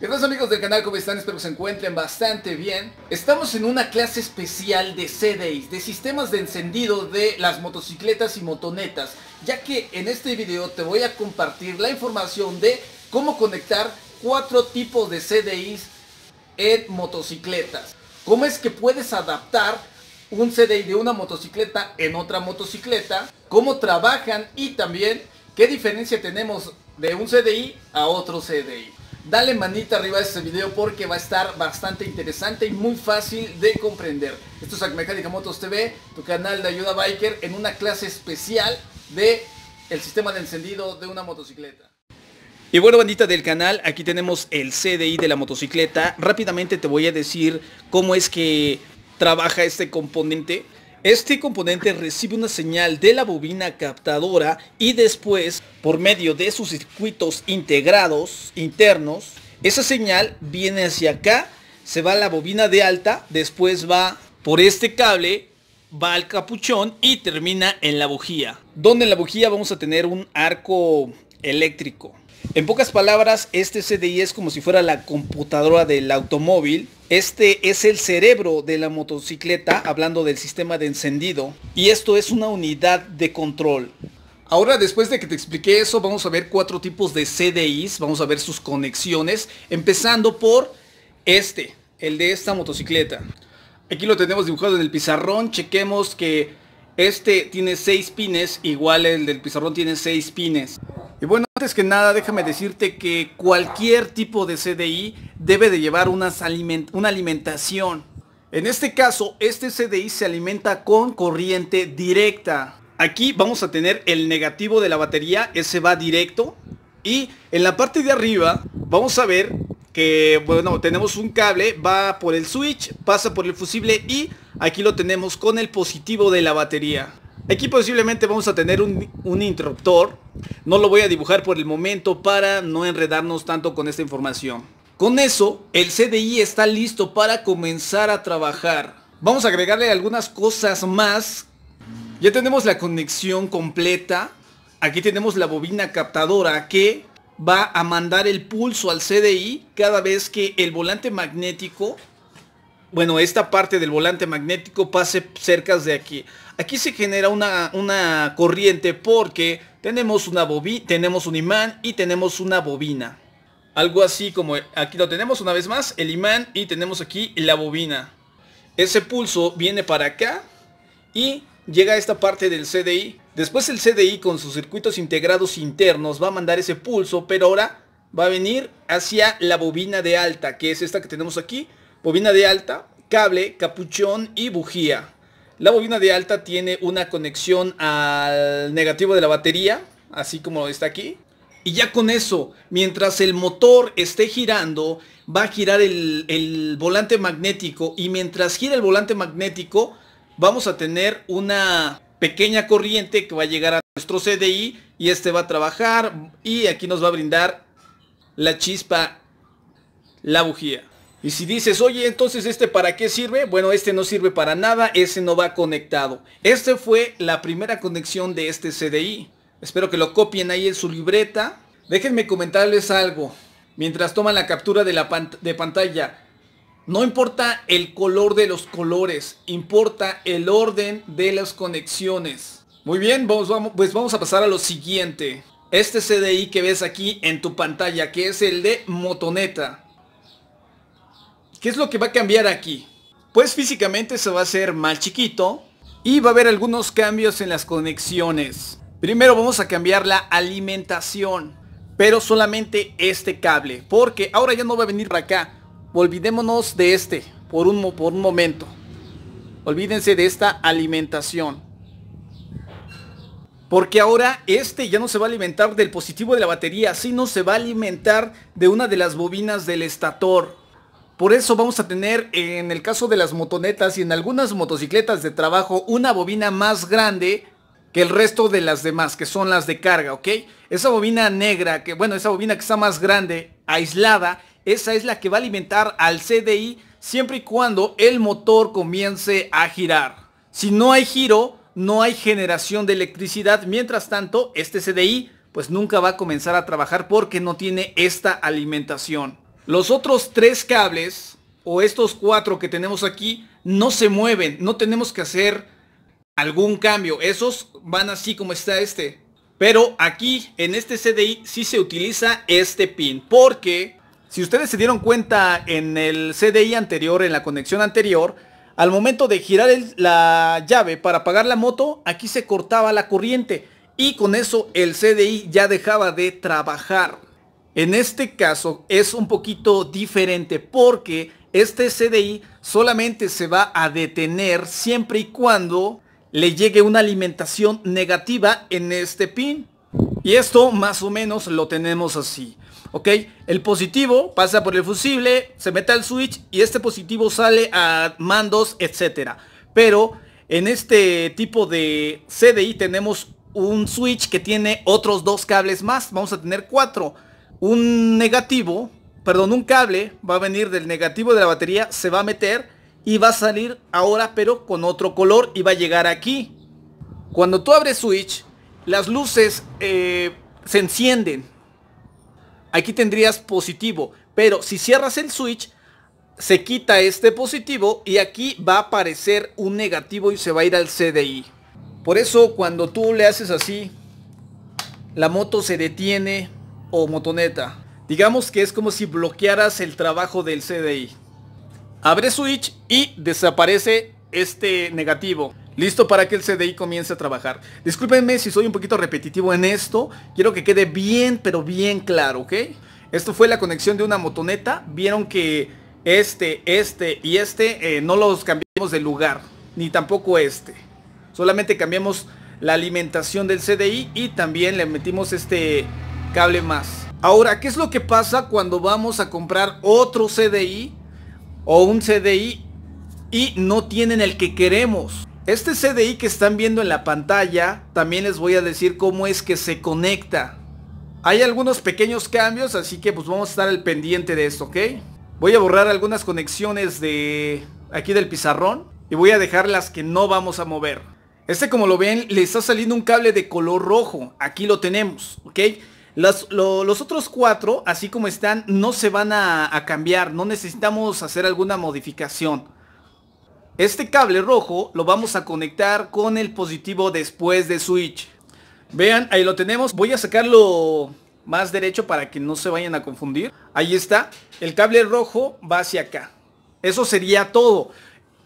¿Qué tal amigos del canal? ¿Cómo están? Espero que se encuentren bastante bien. Estamos en una clase especial de CDIs, de sistemas de encendido de las motocicletas y motonetas, ya que en este video te voy a compartir la información de cómo conectar cuatro tipos de CDIs en motocicletas. Cómo es que puedes adaptar un CDI de una motocicleta en otra motocicleta, cómo trabajan y también qué diferencia tenemos de un CDI a otro CDI dale manita arriba a este video porque va a estar bastante interesante y muy fácil de comprender. Esto es Acmecánica Motos TV, tu canal de ayuda biker en una clase especial de el sistema de encendido de una motocicleta. Y bueno, bandita del canal, aquí tenemos el CDI de la motocicleta. Rápidamente te voy a decir cómo es que trabaja este componente este componente recibe una señal de la bobina captadora y después, por medio de sus circuitos integrados internos, esa señal viene hacia acá, se va a la bobina de alta, después va por este cable, va al capuchón y termina en la bujía. Donde en la bujía vamos a tener un arco eléctrico. En pocas palabras, este CDI es como si fuera la computadora del automóvil. Este es el cerebro de la motocicleta, hablando del sistema de encendido. Y esto es una unidad de control. Ahora después de que te expliqué eso, vamos a ver cuatro tipos de CDIs, vamos a ver sus conexiones, empezando por este, el de esta motocicleta. Aquí lo tenemos dibujado en el pizarrón, chequemos que este tiene seis pines, igual el del pizarrón tiene seis pines. Y bueno, antes que nada, déjame decirte que cualquier tipo de CDI debe de llevar una alimentación. En este caso, este CDI se alimenta con corriente directa. Aquí vamos a tener el negativo de la batería, ese va directo. Y en la parte de arriba vamos a ver que, bueno, tenemos un cable, va por el switch, pasa por el fusible y aquí lo tenemos con el positivo de la batería. Aquí posiblemente vamos a tener un, interruptor. No lo voy a dibujar por el momento para no enredarnos tanto con esta información. Con eso, el CDI está listo para comenzar a trabajar. Vamos a agregarle algunas cosas más. Ya tenemos la conexión completa. Aquí tenemos la bobina captadora que va a mandar el pulso al CDI cada vez que el volante magnético bueno, esta parte del volante magnético pase cerca de aquí. Aquí se genera una, corriente porque tenemos, una tenemos un imán y tenemos una bobina. Algo así como aquí lo tenemos una vez más, el imán y tenemos aquí la bobina. Ese pulso viene para acá y llega a esta parte del CDI. Después el CDI con sus circuitos integrados internos va a mandar ese pulso, pero ahora va a venir hacia la bobina de alta, que es esta que tenemos aquí. Bobina de alta, cable, capuchón y bujía. La bobina de alta tiene una conexión al negativo de la batería, así como está aquí. Y ya con eso, mientras el motor esté girando, va a girar el, el volante magnético. Y mientras gira el volante magnético, vamos a tener una pequeña corriente que va a llegar a nuestro CDI. Y este va a trabajar y aquí nos va a brindar la chispa, la bujía. Y si dices, oye, entonces este para qué sirve? Bueno, este no sirve para nada, ese no va conectado. Este fue la primera conexión de este CDI. Espero que lo copien ahí en su libreta. Déjenme comentarles algo. Mientras toman la captura de, la de pantalla, no importa el color de los colores, importa el orden de las conexiones. Muy bien, vamos, pues vamos a pasar a lo siguiente. Este CDI que ves aquí en tu pantalla, que es el de Motoneta. ¿Qué es lo que va a cambiar aquí? Pues físicamente se va a hacer más chiquito y va a haber algunos cambios en las conexiones. Primero vamos a cambiar la alimentación, pero solamente este cable, porque ahora ya no va a venir para acá. Olvidémonos de este por un, por un momento. Olvídense de esta alimentación. Porque ahora este ya no se va a alimentar del positivo de la batería, sino se va a alimentar de una de las bobinas del estator. Por eso vamos a tener en el caso de las motonetas y en algunas motocicletas de trabajo una bobina más grande que el resto de las demás, que son las de carga, ¿ok? Esa bobina negra, que bueno, esa bobina que está más grande, aislada, esa es la que va a alimentar al CDI siempre y cuando el motor comience a girar. Si no hay giro, no hay generación de electricidad, mientras tanto, este CDI pues nunca va a comenzar a trabajar porque no tiene esta alimentación. Los otros tres cables o estos cuatro que tenemos aquí no se mueven, no tenemos que hacer algún cambio. Esos van así como está este. Pero aquí en este CDI sí se utiliza este pin porque si ustedes se dieron cuenta en el CDI anterior, en la conexión anterior, al momento de girar la llave para apagar la moto, aquí se cortaba la corriente y con eso el CDI ya dejaba de trabajar. En este caso es un poquito diferente porque este CDI solamente se va a detener siempre y cuando le llegue una alimentación negativa en este pin. Y esto más o menos lo tenemos así. ¿Ok? El positivo pasa por el fusible, se mete al switch y este positivo sale a mandos, etc. Pero en este tipo de CDI tenemos un switch que tiene otros dos cables más. Vamos a tener cuatro un negativo, perdón, un cable va a venir del negativo de la batería, se va a meter y va a salir ahora pero con otro color y va a llegar aquí. Cuando tú abres switch, las luces eh, se encienden. Aquí tendrías positivo, pero si cierras el switch, se quita este positivo y aquí va a aparecer un negativo y se va a ir al CDI. Por eso cuando tú le haces así, la moto se detiene, o motoneta. Digamos que es como si bloquearas el trabajo del CDI. Abre switch y desaparece este negativo. Listo para que el CDI comience a trabajar. Discúlpenme si soy un poquito repetitivo en esto. Quiero que quede bien, pero bien claro, ¿ok? Esto fue la conexión de una motoneta. Vieron que este, este y este eh, no los cambiamos de lugar. Ni tampoco este. Solamente cambiamos la alimentación del CDI y también le metimos este cable más. Ahora, ¿qué es lo que pasa cuando vamos a comprar otro CDI o un CDI y no tienen el que queremos? Este CDI que están viendo en la pantalla, también les voy a decir cómo es que se conecta. Hay algunos pequeños cambios, así que pues vamos a estar al pendiente de esto, ¿ok? Voy a borrar algunas conexiones de aquí del pizarrón y voy a dejar las que no vamos a mover. Este como lo ven le está saliendo un cable de color rojo, aquí lo tenemos, ¿ok? los otros cuatro, así como están, no se van a, a cambiar. No necesitamos hacer alguna modificación. Este cable rojo lo vamos a conectar con el positivo después de switch. Vean, ahí lo tenemos. Voy a sacarlo más derecho para que no se vayan a confundir. Ahí está. El cable rojo va hacia acá. Eso sería todo.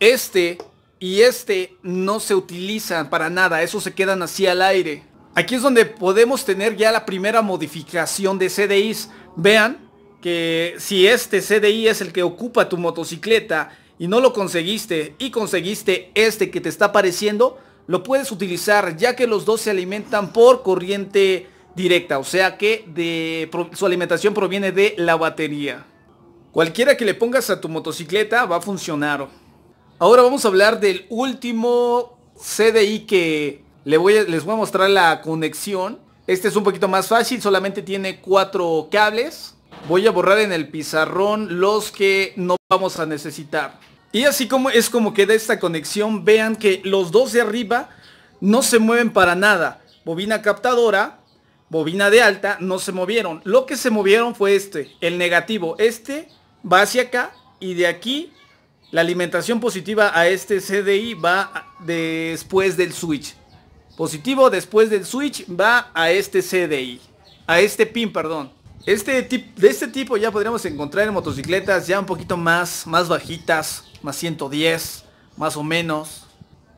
Este y este no se utilizan para nada. Eso se quedan así al aire. Aquí es donde podemos tener ya la primera modificación de CDIs. Vean que si este CDI es el que ocupa tu motocicleta y no lo conseguiste y conseguiste este que te está apareciendo, lo puedes utilizar ya que los dos se alimentan por corriente directa, o sea que su alimentación proviene de la batería. Cualquiera que le pongas a tu motocicleta va a funcionar. Ahora vamos a hablar del último CDI que voy les voy a mostrar la conexión. Este es un poquito más fácil, solamente tiene cuatro cables. Voy a borrar en el pizarrón los que no vamos a necesitar. Y así como es como queda esta conexión, vean que los dos de arriba no se mueven para nada. Bobina captadora, bobina de alta, no se movieron. Lo que se movieron fue este, el negativo. Este va hacia acá y de aquí la alimentación positiva a este CDI va después del switch. Positivo después del switch va a este CDI. A este pin, perdón. Este de este tipo ya podríamos encontrar en motocicletas ya un poquito más, más bajitas, más 110, más o menos.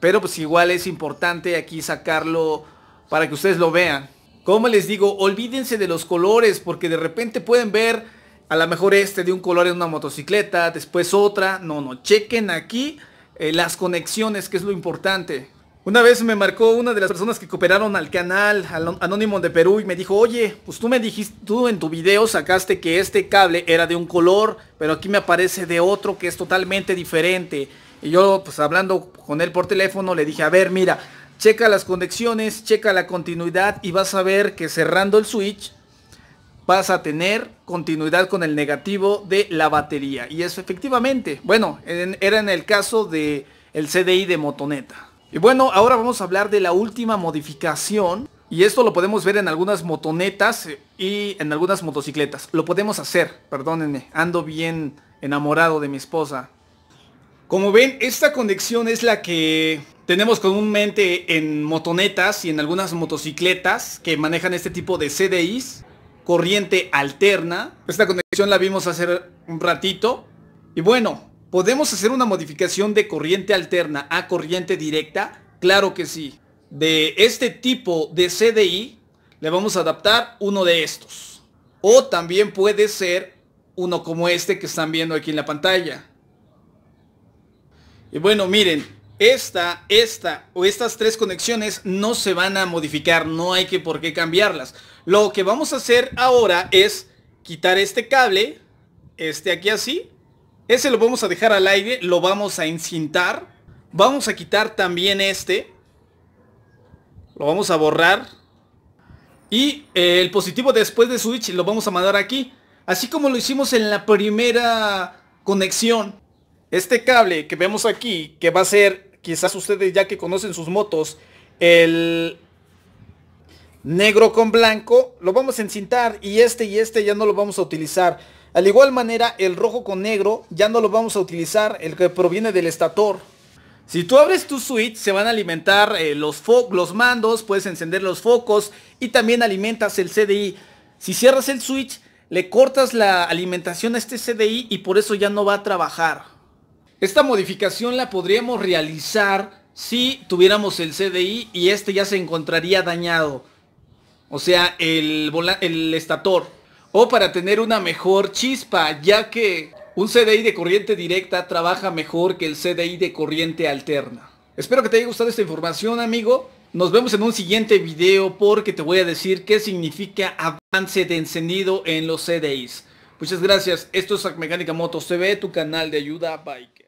Pero pues igual es importante aquí sacarlo para que ustedes lo vean. Como les digo, olvídense de los colores porque de repente pueden ver a lo mejor este de un color en una motocicleta, después otra. No, no, chequen aquí eh, las conexiones que es lo importante. Una vez me marcó una de las personas que cooperaron al canal Anónimo de Perú y me dijo, oye, pues tú me dijiste, tú en tu video sacaste que este cable era de un color, pero aquí me aparece de otro que es totalmente diferente. Y yo, pues hablando con él por teléfono, le dije, a ver, mira, checa las conexiones, checa la continuidad y vas a ver que cerrando el switch vas a tener continuidad con el negativo de la batería. Y eso efectivamente, bueno, era en el caso de CDI de motoneta. Y bueno, ahora vamos a hablar de la última modificación. Y esto lo podemos ver en algunas motonetas y en algunas motocicletas. Lo podemos hacer, perdónenme. Ando bien enamorado de mi esposa. Como ven, esta conexión es la que tenemos comúnmente en motonetas y en algunas motocicletas que manejan este tipo de CDIs. Corriente alterna. Esta conexión la vimos hacer un ratito. Y bueno, ¿Podemos hacer una modificación de corriente alterna a corriente directa? Claro que sí. De este tipo de CDI le vamos a adaptar uno de estos. O también puede ser uno como este que están viendo aquí en la pantalla. Y bueno, miren, esta, esta o estas tres conexiones no se van a modificar, no hay que por qué cambiarlas. Lo que vamos a hacer ahora es quitar este cable, este aquí así, ese lo vamos a dejar al aire, lo vamos a encintar. Vamos a quitar también este. Lo vamos a borrar. Y eh, el positivo después de switch lo vamos a mandar aquí. Así como lo hicimos en la primera conexión. Este cable que vemos aquí, que va a ser, quizás ustedes ya que conocen sus motos, el negro con blanco, lo vamos a encintar y este y este ya no lo vamos a utilizar. Al igual manera, el rojo con negro ya no lo vamos a utilizar, el que proviene del estator. Si tú abres tu switch, se van a alimentar eh, los, los mandos, puedes encender los focos y también alimentas el CDI. Si cierras el switch, le cortas la alimentación a este CDI y por eso ya no va a trabajar. Esta modificación la podríamos realizar si tuviéramos el CDI y este ya se encontraría dañado. O sea, el, el estator o para tener una mejor chispa, ya que un CDI de corriente directa trabaja mejor que el CDI de corriente alterna. Espero que te haya gustado esta información, amigo. Nos vemos en un siguiente video porque te voy a decir qué significa avance de encendido en los CDIs. Muchas gracias. Esto es Mecánica Motos TV, tu canal de ayuda a bike.